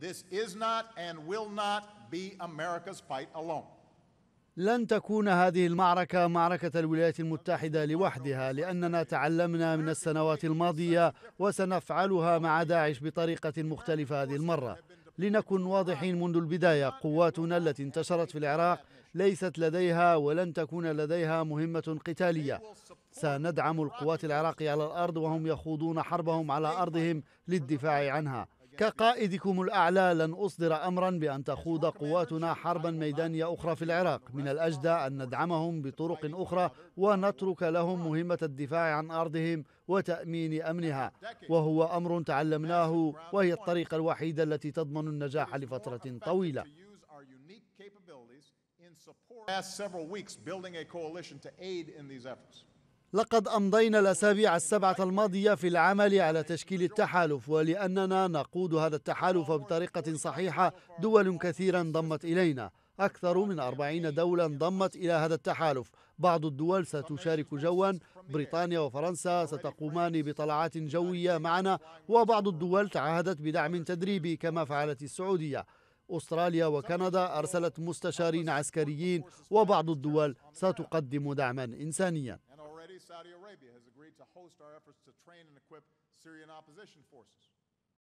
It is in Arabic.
This is not and will not be America's fight alone. لن تكون هذه المعركة معركة الولايات المتحدة لوحدها لأننا تعلمنا من السنوات الماضية وسنفعلها مع داعش بطريقة مختلفة هذه المرة لنكن واضحين منذ البداية قواتنا التي انتشرت في العراق ليست لديها ولن تكون لديها مهمة قتالية سندعم القوات العراقية على الأرض وهم يخوضون حربهم على أرضهم للدفاع عنها كقائدكم الأعلى لن أصدر أمرا بأن تخوض قواتنا حربا ميدانية أخرى في العراق من الأجدى أن ندعمهم بطرق أخرى ونترك لهم مهمة الدفاع عن أرضهم وتأمين أمنها وهو أمر تعلمناه وهي الطريقة الوحيدة التي تضمن النجاح لفترة طويلة لقد أمضينا الأسابيع السبعة الماضية في العمل على تشكيل التحالف ولأننا نقود هذا التحالف بطريقة صحيحة دول كثيرة انضمت إلينا أكثر من أربعين دولة انضمت إلى هذا التحالف بعض الدول ستشارك جوا بريطانيا وفرنسا ستقومان بطلعات جوية معنا وبعض الدول تعهدت بدعم تدريبي كما فعلت السعودية أستراليا وكندا أرسلت مستشارين عسكريين وبعض الدول ستقدم دعما إنسانيا Saudi Arabia has agreed to host our efforts to train and equip Syrian opposition forces.